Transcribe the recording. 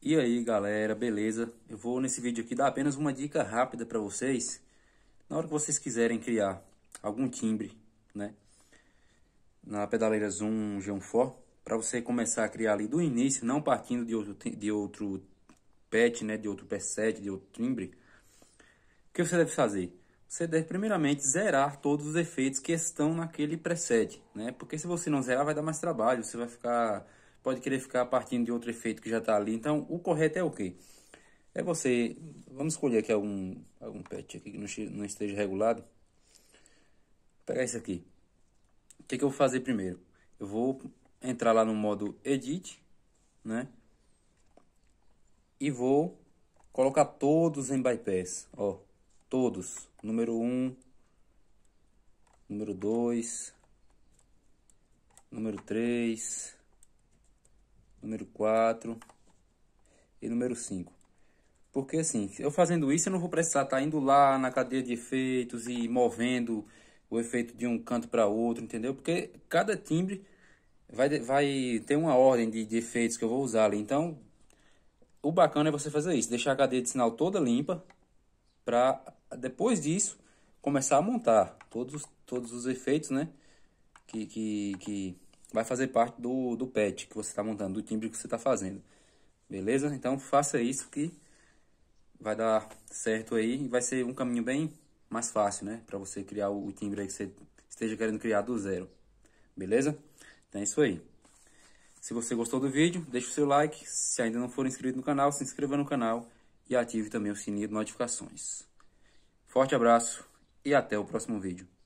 E aí galera, beleza? Eu vou nesse vídeo aqui dar apenas uma dica rápida para vocês Na hora que vocês quiserem criar algum timbre, né? Na pedaleira Zoom g para você começar a criar ali do início, não partindo de outro, de outro patch, né? De outro preset, de outro timbre O que você deve fazer? Você deve primeiramente zerar todos os efeitos que estão naquele preset, né? Porque se você não zerar vai dar mais trabalho, você vai ficar pode querer ficar partindo de outro efeito que já está ali. Então, o correto é o quê? É você... Vamos escolher aqui algum, algum patch aqui que não, não esteja regulado. Vou pegar esse aqui. O que, é que eu vou fazer primeiro? Eu vou entrar lá no modo Edit, né? E vou colocar todos em bypass, ó. Todos. Número 1, um, número 2, número 3, número 4 e número 5. Porque assim, eu fazendo isso, eu não vou precisar estar tá indo lá na cadeia de efeitos e movendo o efeito de um canto para outro, entendeu? Porque cada timbre vai, vai ter uma ordem de, de efeitos que eu vou usar ali. Então, o bacana é você fazer isso, deixar a cadeia de sinal toda limpa, para depois disso começar a montar todos os, todos os efeitos, né? Que, que, que vai fazer parte do, do patch que você está montando, do timbre que você está fazendo. Beleza? Então faça isso que vai dar certo aí e vai ser um caminho bem mais fácil, né? Para você criar o, o timbre que você esteja querendo criar do zero. Beleza? Então é isso aí. Se você gostou do vídeo, deixe o seu like. Se ainda não for inscrito no canal, se inscreva no canal e ative também o sininho de notificações. Forte abraço e até o próximo vídeo.